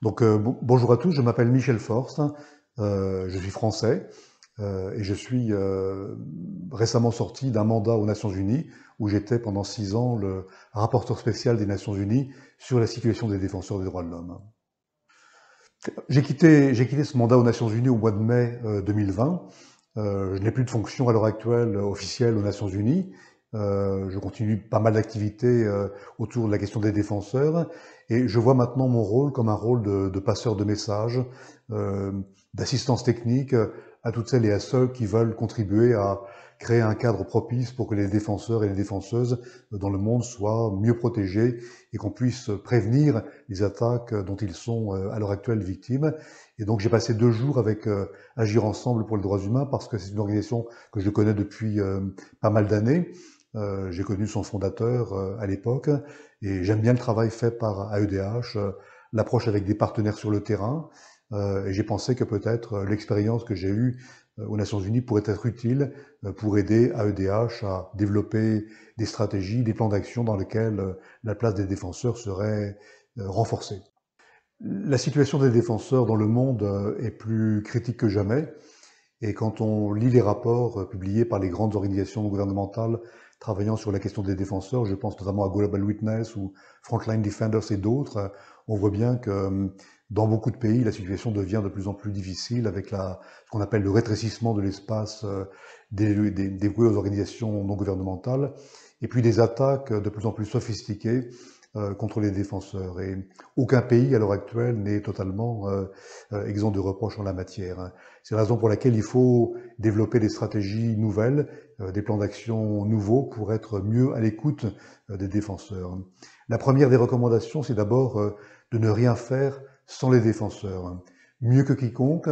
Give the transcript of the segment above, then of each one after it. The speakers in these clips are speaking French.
Donc euh, bonjour à tous, je m'appelle Michel Force, euh, je suis français euh, et je suis récemment sorti d'un mandat aux Nations Unies où j'étais pendant six ans le rapporteur spécial des Nations Unies sur la situation des défenseurs des droits de l'homme. J'ai quitté, quitté, ce mandat aux Nations Unies au mois de mai 2020. je n'ai plus de fonction à l'heure actuelle officielle aux Nations Unies. je continue pas mal d'activités autour de la question des défenseurs et je vois maintenant mon rôle comme un rôle de, passeur de messages, euh, d'assistance technique à toutes celles et à ceux qui veulent contribuer à créer un cadre propice pour que les défenseurs et les défenseuses dans le monde soient mieux protégés et qu'on puisse prévenir les attaques dont ils sont euh, à l'heure actuelle victimes. Et donc j'ai passé deux jours avec euh, Agir ensemble pour les droits humains parce que c'est une organisation que je connais depuis pas mal d'années euh, j'ai connu son fondateur euh, à l'époque et j'aime bien le travail fait par AEDH, euh, l'approche avec des partenaires sur le terrain. et j'ai pensé que peut-être l'expérience que j'ai eue aux Nations Unies pourrait être utile pour aider AEDH à développer des stratégies, des plans d'action dans lesquels la place des défenseurs serait renforcée. La situation des défenseurs dans le monde est plus critique que jamais. Et quand on lit les rapports euh, publiés par les grandes organisations gouvernementales travaillant sur la question des défenseurs, je pense notamment à Global Witness ou Frontline Defenders et d'autres, euh, on voit bien que euh, dans beaucoup de pays, la situation devient de plus en plus difficile avec la, ce qu'on appelle le rétrécissement de l'espace dévoué aux organisations non gouvernementales, et puis des attaques de plus en plus sophistiquées euh, contre les défenseurs. Et aucun pays à l'heure actuelle n'est totalement euh, euh, exempt de reproches en la matière. C'est la raison pour laquelle il faut développer des stratégies nouvelles, des plans d'action nouveaux pour être mieux à l'écoute des défenseurs. La première des recommandations, c'est d'abord de ne rien faire sans les défenseurs. Mieux que quiconque,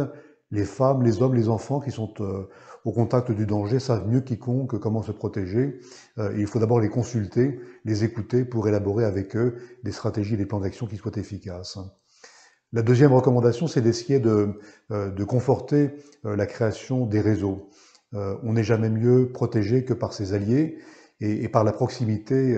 les femmes, les hommes, les enfants qui sont euh, au contact du danger savent mieux quiconque comment se protéger. Euh, il faut d'abord les consulter, les écouter pour élaborer avec eux des stratégies et des plans d'action qui soient efficaces. La deuxième recommandation, c'est d'essayer de, euh, conforter la création des réseaux. on n'est jamais mieux protégé que par ses alliés et par la proximité,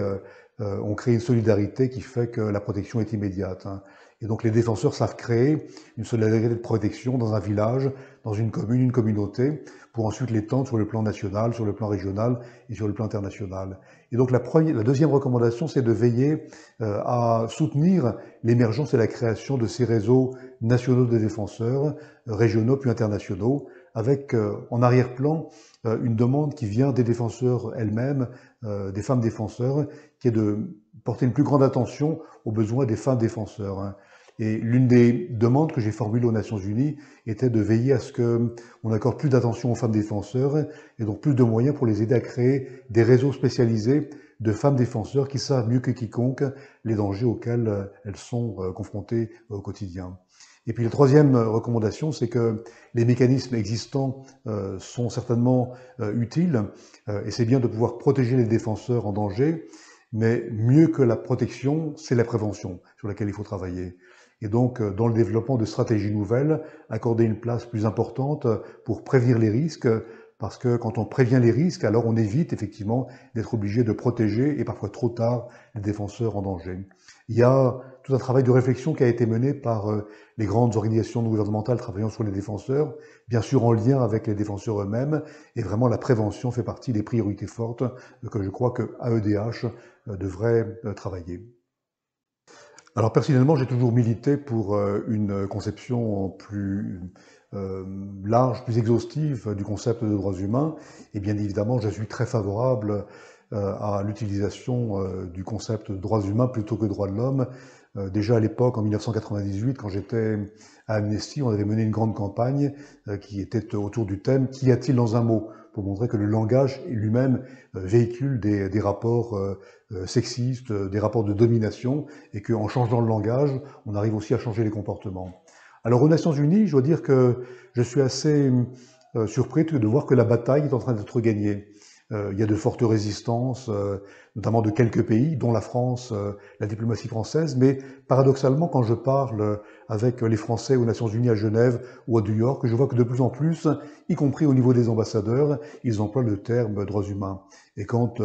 on crée une solidarité qui fait que la protection est immédiate. Hein. Et donc les défenseurs savent créer une solidarité de protection dans un village, dans une commune, une communauté, pour ensuite l'étendre sur le plan national, sur le plan régional et sur le plan international. Et donc la, deuxième recommandation, c'est de veiller euh, à soutenir l'émergence et la création de ces réseaux nationaux de défenseurs, euh, régionaux puis internationaux, avec euh, en arrière-plan une demande qui vient des défenseurs elles-mêmes, des femmes défenseurs, qui est de porter une plus grande attention aux besoins des femmes défenseurs. Hein. Et l'une des demandes que j'ai formulées aux Nations Unies était de veiller à ce qu'on accorde plus d'attention aux femmes défenseurs et donc plus de moyens pour les aider à créer des réseaux spécialisés de femmes défenseurs qui savent mieux que quiconque les dangers auxquels euh, elles sont euh, confrontées euh, au quotidien. Et puis la troisième recommandation, c'est que les mécanismes existants sont certainement utiles, et c'est bien de pouvoir protéger les défenseurs en danger, mais mieux que la protection, c'est la prévention sur laquelle il faut travailler et donc euh, dans le développement de stratégies nouvelles, accorder une place plus importante euh, pour prévenir les risques, parce que quand on prévient les risques, alors on évite effectivement d'être obligé de protéger, et parfois trop tard, les défenseurs en danger. Il y a tout un travail de réflexion qui a été mené par euh, les grandes organisations gouvernementales travaillant sur les défenseurs, bien sûr en lien avec les défenseurs eux-mêmes, et vraiment la prévention fait partie des priorités fortes que je crois que AEDH devrait travailler. Alors personnellement, j'ai toujours milité pour euh, une conception plus euh, large, plus exhaustive du concept de droits humains. Et bien évidemment, je suis très favorable euh, à l'utilisation du concept de droits humains plutôt que droits de l'homme euh, déjà à l'époque, en 1998, quand j'étais à Amnesty, on avait mené une grande campagne euh, qui était euh, autour du thème « Qu'y a-t-il dans un mot ?» pour montrer que le langage lui-même véhicule des, rapports sexistes, des rapports de domination, et qu'en changeant le langage, on arrive aussi à changer les comportements. Alors aux Nations Unies, je dois dire que je suis assez surpris de voir que la bataille est en train d'être gagnée. Euh, il y a de fortes résistances, euh, notamment de quelques pays, dont la France, euh, la diplomatie française. Mais paradoxalement, quand je parle avec les Français aux Nations Unies à Genève ou à New York, je vois que de plus en plus, y compris au niveau des ambassadeurs, ils emploient le terme droits humains. Et quand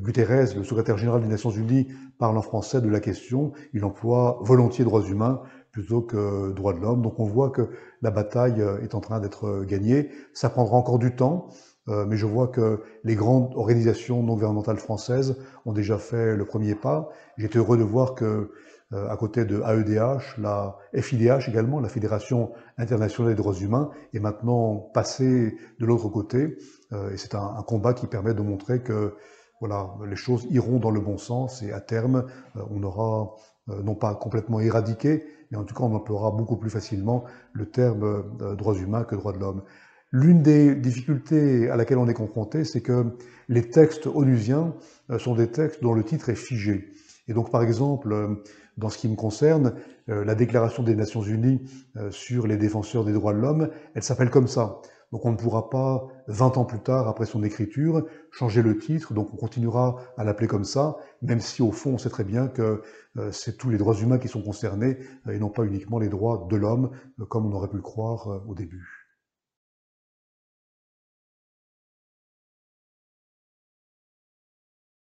Guterres, le secrétaire général des Nations Unies, parle en français de la question, il emploie volontiers droits humains plutôt que droits de l'homme. Donc on voit que la bataille est en train d'être gagnée. Ça prendra encore du temps. Euh, mais je vois que les grandes organisations non gouvernementales françaises ont déjà fait le premier pas. J'étais heureux de voir que, euh, à côté de AEDH, la FIDH également, la Fédération internationale des droits humains, est maintenant passée de l'autre côté. Euh, et c'est un, combat qui permet de montrer que voilà, les choses iront dans le bon sens et à terme, on aura non pas complètement éradiqué, mais en tout cas, on emploiera beaucoup plus facilement le terme droits humains que droits de l'homme. L'une des difficultés à laquelle on est confronté, c'est que les textes onusiens euh, sont des textes dont le titre est figé. Et donc, par exemple, euh, dans ce qui me concerne, euh, la Déclaration des Nations Unies sur les défenseurs des droits de l'homme, elle s'appelle comme ça. Donc on ne pourra pas, 20 ans plus tard, après son écriture, changer le titre, donc on continuera à l'appeler comme ça, même si au fond on sait très bien que c'est tous les droits humains qui sont concernés et non pas uniquement les droits de l'homme, comme on aurait pu le croire au début.